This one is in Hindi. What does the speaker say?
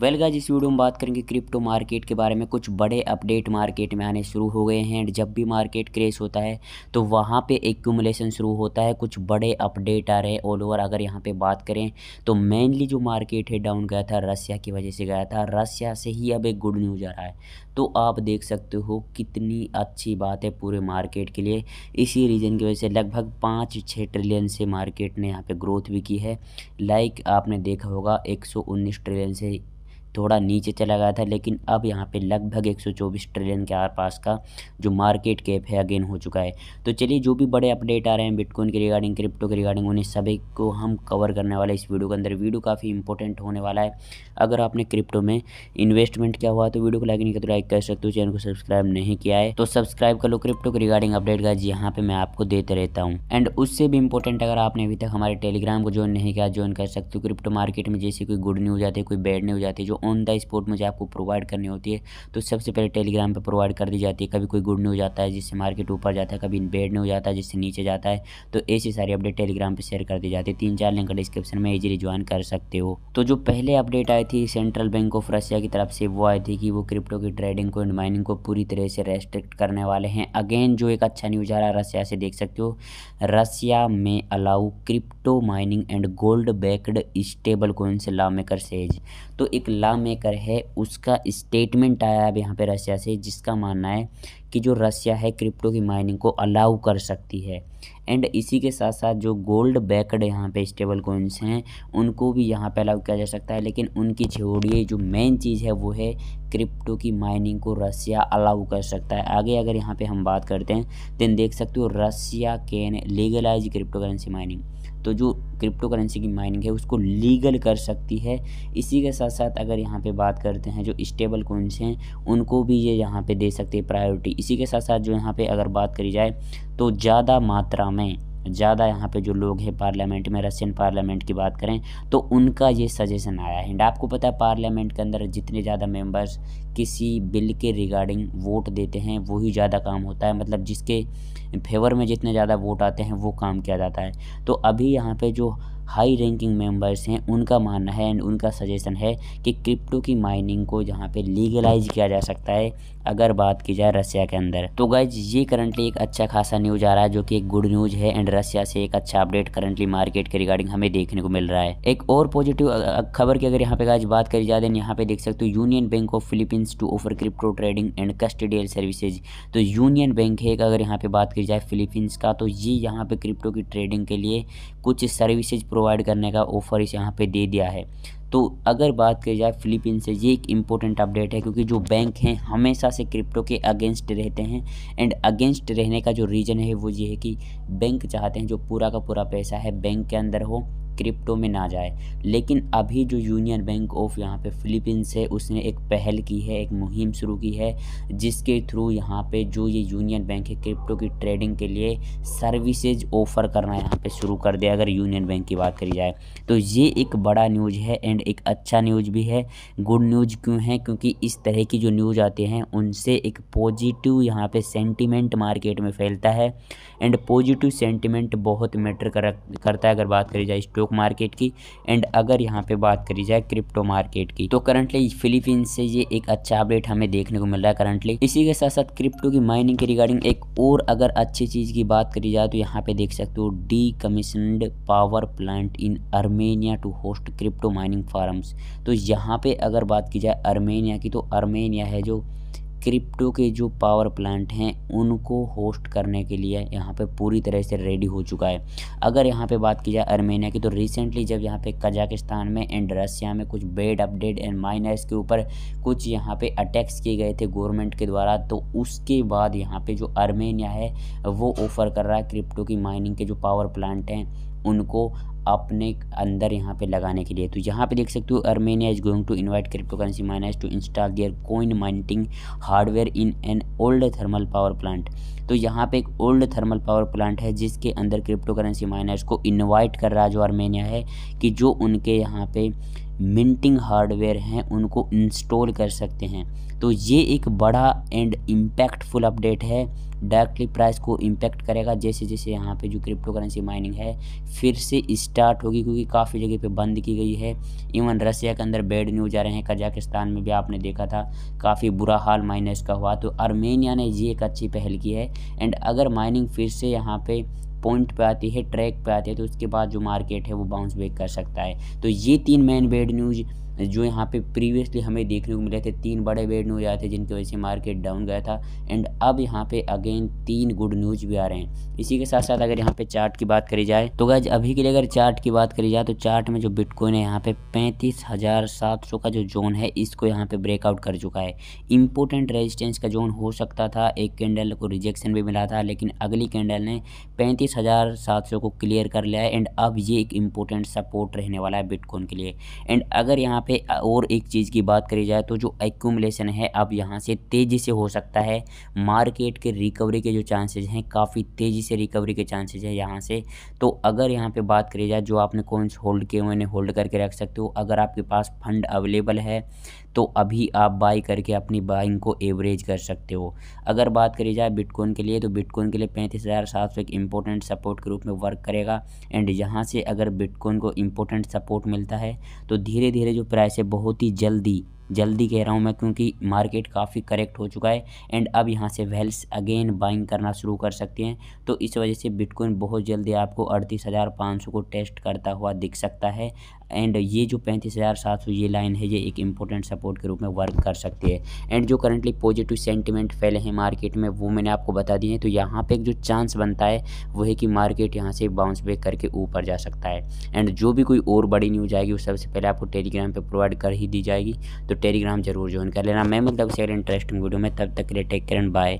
वेल जिस इस वीडियो में बात करेंगे क्रिप्टो मार्केट के बारे में कुछ बड़े अपडेट मार्केट में आने शुरू हो गए हैं एंड जब भी मार्केट क्रेश होता है तो वहाँ पे एक्यूमुलेशन शुरू होता है कुछ बड़े अपडेट आ रहे हैं ऑल ओवर अगर यहाँ पे बात करें तो मेनली जो मार्केट है डाउन गया था रसिया की वजह से गया था रसिया से ही अब एक गुड न्यूज़ आ रहा है तो आप देख सकते हो कितनी अच्छी बात है पूरे मार्केट के लिए इसी रीज़न की वजह से लगभग पाँच छः ट्रिलियन से मार्केट ने यहाँ पर ग्रोथ भी की है लाइक आपने देखा होगा एक ट्रिलियन से थोड़ा नीचे चला गया था लेकिन अब यहाँ पे लगभग 124 ट्रिलियन के आसपास का जो मार्केट कैप है अगेन हो चुका है तो चलिए जो भी बड़े अपडेट आ रहे हैं बिटकॉइन के रिगार्डिंग क्रिप्टो के रिगार्डिंग उन्हें सभी को हम कवर करने वाले इस वीडियो के अंदर वीडियो काफ़ी इंपॉर्टेंट होने वाला है अगर आपने क्रिप्टो में इन्वेस्टमेंट किया हुआ तो वीडियो को लाइक नहीं किया तो लाइक कर सकते हो चैनल को सब्सक्राइब नहीं किया है तो सब्सक्राइब कर लो क्रिप्टो के रिगार्डिंग अपडेट का यहाँ पर मैं आपको देते रहता हूँ एंड उससे भी इंपॉर्टेंट अगर आपने अभी तक हमारे टेलीग्राम को ज्वाइन नहीं किया ज्वाइन कर सकते हो क्रिप्टो मार्केट में जैसे कोई गुड न्यूज आती है कोई बैड न्यूज आती है जो ऑन द स्पॉट मुझे आपको प्रोवाइड करनी होती है तो सबसे पहले टेलीग्राम पर प्रोवाइड कर दी जाती है कभी कोई गुड न्यूज़ आता है जिससे मार्केट ऊपर जाता है कभी बेड न्यूज़ आता है जिससे नीचे जाता है तो ऐसी सारी अपडेट टेलीग्राम पर शेयर कर दी जाती है तीन चार लिंक डिस्क्रिप्शन में इजीली ज्वाइन कर सकते हो तो जो पहले अपडेट आई थी सेंट्रल बैंक ऑफ रशिया की तरफ से वो आई थी कि वो क्रिप्टो की ट्रेडिंग को एंड माइनिंग को पूरी तरह से रेस्ट्रिक्ट करने वाले हैं अगेन जो एक अच्छा न्यूज आ रहा है रशिया से देख सकते हो रशिया में allow crypto mining and gold backed stable coins law maker says तो एक ला मेकर है उसका स्टेटमेंट आया अब यहाँ पे रशिया से जिसका मानना है कि जो रसिया है क्रिप्टो की माइनिंग को अलाउ कर सकती है एंड इसी के साथ साथ जो गोल्ड बैकड यहाँ पे स्टेबल कोइंस हैं उनको भी यहाँ पे अलाउ किया जा सकता है लेकिन उनकी छोड़िए जो मेन चीज़ है वो है क्रिप्टो की माइनिंग को रसिया अलाउ कर सकता है आगे अगर यहाँ पे हम बात करते हैं देन देख सकते हो Russia can legalise crypto currency mining तो जो क्रिप्टो करेंसी की माइनिंग है उसको लीगल कर सकती है इसी के साथ साथ अगर यहाँ पे बात करते हैं जो स्टेबल कोइंस हैं उनको भी ये यहाँ पे दे सकते हैं प्रायोरिटी इसी के साथ साथ जो यहाँ पे अगर बात करी जाए तो ज़्यादा मात्रा में ज़्यादा यहाँ पे जो लोग हैं पार्लियामेंट में रशियन पार्लियामेंट की बात करें तो उनका ये सजेशन आया है एंड आपको पता है पार्लियामेंट के अंदर जितने ज़्यादा मेंबर्स किसी बिल के रिगार्डिंग वोट देते हैं वही ज़्यादा काम होता है मतलब जिसके फेवर में जितने ज़्यादा वोट आते हैं वो काम किया जाता है तो अभी यहाँ पर जो हाई रैंकिंग मेंबर्स हैं उनका मानना है एंड उनका सजेशन है कि क्रिप्टो की माइनिंग को जहाँ पे लीगलाइज किया जा सकता है अगर बात की जाए रसिया के अंदर तो गाइज ये करंटली एक अच्छा खासा न्यूज आ रहा है जो कि एक गुड न्यूज है एंड रसिया से एक अच्छा अपडेट करंटली मार्केट के रिगार्डिंग हमें देखने को मिल रहा है एक और पॉजिटिव खबर की अगर यहाँ पे गाइज बात करी जाए देन यहाँ पे देख सकते हो Union Bank of Philippines to offer crypto trading and custodial services तो यूनियन बैंक है अगर यहाँ पे बात की जाए फिलीपींस का तो ये यहाँ पे क्रिप्टो की ट्रेडिंग के लिए कुछ सर्विसेज प्रोवाइड करने का ऑफ़र इस यहाँ पे दे दिया है तो अगर बात की जाए फिलीपींस से ये एक इम्पोर्टेंट अपडेट है क्योंकि जो बैंक हैं हमेशा से क्रिप्टो के अगेंस्ट रहते हैं एंड अगेंस्ट रहने का जो रीज़न है वो ये है कि बैंक चाहते हैं जो पूरा का पूरा पैसा है बैंक के अंदर हो क्रिप्टो में ना जाए लेकिन अभी जो यूनियन बैंक ऑफ यहाँ पे फिलीपींस है उसने एक पहल की है एक मुहिम शुरू की है जिसके थ्रू यहाँ पे जो ये यूनियन बैंक है क्रिप्टो की ट्रेडिंग के लिए सर्विसेज ऑफर करना यहाँ पे शुरू कर दिया अगर यूनियन बैंक की बात करी जाए तो ये एक बड़ा न्यूज़ है एंड एक अच्छा न्यूज़ भी है गुड न्यूज़ क्यों है क्योंकि इस तरह की जो न्यूज़ आते हैं उनसे एक पॉजिटिव यहाँ पे सेंटीमेंट मार्केट में फैलता है एंड पॉजिटिव सेंटिमेंट बहुत मैटर करता है अगर बात करी जाए स्टॉक स्टॉक मार्केट की एंड अगर यहाँ पे बात करी जाए क्रिप्टो मार्केट की तो करंटली फिलीपींस से ये एक अच्छा अपडेट हमें देखने को मिल रहा है करंटली इसी के साथ साथ क्रिप्टो की माइनिंग के रिगार्डिंग एक और अगर अच्छी चीज़ की बात करी जाए तो यहाँ पे देख सकते हो decommissioned power plant in Armenia to host crypto mining farm तो यहाँ पे अगर बात की जाए अर्मेनिया की तो अर्मेनिया है जो क्रिप्टो के जो पावर प्लांट हैं उनको होस्ट करने के लिए यहाँ पे पूरी तरह से रेडी हो चुका है अगर यहाँ पे बात की जाए अर्मेनिया की तो रिसेंटली जब यहाँ पे कजाकिस्तान में एंड रसिया में कुछ बेड अपडेट एंड माइनर्स के ऊपर कुछ यहाँ पे अटैक्स किए गए थे गवर्नमेंट के द्वारा तो उसके बाद यहाँ पर जो अर्मेनिया है वो ऑफ़र कर रहा है क्रिप्टो की माइनिंग के जो पावर प्लांट हैं उनको अपने अंदर यहाँ पे लगाने के लिए तो यहाँ पे देख सकते हो Armenia is going to invite crypto currency miners to install their coin mining hardware in an old thermal power plant तो यहाँ पे एक ओल्ड थर्मल पावर प्लांट है जिसके अंदर क्रिप्टो करेंसी माइनर्स को इन्वाइट कर रहा जो आर्मेनिया है कि जो उनके यहाँ पे मिंटिंग हार्डवेयर हैं उनको इंस्टॉल कर सकते हैं तो ये एक बड़ा एंड इम्पैक्टफुल अपडेट है डायरेक्टली प्राइस को इम्पेक्ट करेगा जैसे जैसे यहाँ पे जो क्रिप्टो करेंसी माइनिंग है फिर से स्टार्ट होगी क्योंकि काफ़ी जगह पे बंद की गई है इवन रसिया के अंदर बैड न्यूज आ रहे हैं कजाकिस्तान में भी आपने देखा था काफ़ी बुरा हाल माइनर्स का हुआ तो आर्मेनिया ने ये एक अच्छी पहल की है एंड अगर माइनिंग फिर से यहाँ पर पॉइंट पे आती है ट्रैक पे आती है तो उसके बाद जो मार्केट है वो बाउंस बैक कर सकता है तो ये तीन मेन बेड न्यूज़ जो यहाँ पे प्रीवियसली हमें देखने को मिले थे तीन बड़े बेड न्यूज आए थे जिनकी वजह से मार्केट डाउन गया था एंड अब यहाँ पे अगेन तीन गुड न्यूज भी आ रहे हैं इसी के साथ साथ अगर यहाँ पे चार्ट की बात करी जाए तो गज अभी के लिए अगर चार्ट की बात करी जाए तो चार्ट में जो बिटकॉइन है यहाँ पे पैंतीस हजार सात सौ का जो जोन है इसको यहाँ पे ब्रेकआउट कर चुका है इंपोर्टेंट रेजिस्टेंस का जोन हो सकता था एक कैंडल को रिजेक्शन भी मिला था लेकिन अगली कैंडल ने पैंतीस हजार सात सौ को क्लियर कर लिया है एंड अब ये एक इम्पोर्टेंट सपोर्ट रहने वाला है बिटकॉइन के लिए एंड अगर यहाँ यहाँ पे और एक चीज़ की बात करी जाए तो जो एक्यूमलेशन है अब यहाँ से तेज़ी से हो सकता है मार्केट के रिकवरी के जो चांसेज हैं काफ़ी तेज़ी से रिकवरी के चांसेज हैं यहाँ से तो अगर यहाँ पे बात करी जाए जो आपने कॉइन्स होल्ड किए हुए होल्ड करके रख सकते हो अगर आपके पास फंड अवेलेबल है तो अभी आप बाई करके अपनी बाइंग को एवरेज कर सकते हो अगर बात करी जाए बिटकॉइन के लिए तो बिटकॉइन के लिए पैंतीस हज़ार सात सौ एक इम्पोर्टेंट सपोर्ट के रूप में वर्क करेगा एंड यहाँ से अगर बिटकॉइन को इम्पोर्टेंट सपोर्ट मिलता है तो धीरे धीरे जो अभिप्राय से बहुत ही जल्दी जल्दी कह रहा हूँ मैं क्योंकि मार्केट काफ़ी करेक्ट हो चुका है एंड अब यहाँ से वेल्स अगेन बाइंग करना शुरू कर सकते हैं तो इस वजह से बिटकॉइन बहुत जल्दी आपको अड़तीस हज़ार पाँच सौ को टेस्ट करता हुआ दिख सकता है एंड ये जो पैंतीस हज़ार सात सौ ये लाइन है ये एक इंपॉर्टेंट सपोर्ट के रूप में वर्क कर सकती है एंड जो करंटली पॉजिटिव सेंटिमेंट फैले हैं मार्केट में वो मैंने आपको बता दिए हैं तो यहाँ पर एक जो चांस बनता है वो है कि मार्केट यहाँ से बाउंस बैक करके ऊपर जा सकता है एंड जो भी कोई और बड़ी न्यूज़ आएगी वो सबसे पहले आपको टेलीग्राम पर प्रोवाइड कर ही दी जाएगी तो तो टेलीग्राम जरूर ज्वाइन कर लेना मैं मतलब इंटरेस्टिंग वीडियो में तब तक के लिए टेक केयर बाय